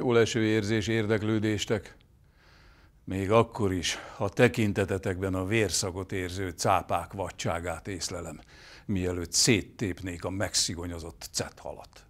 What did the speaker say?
Jó leső érzés érdeklődéstek, még akkor is, ha tekintetetekben a vérszagot érző cápák vadságát észlelem, mielőtt széttépnék a megszigonyozott cethalat.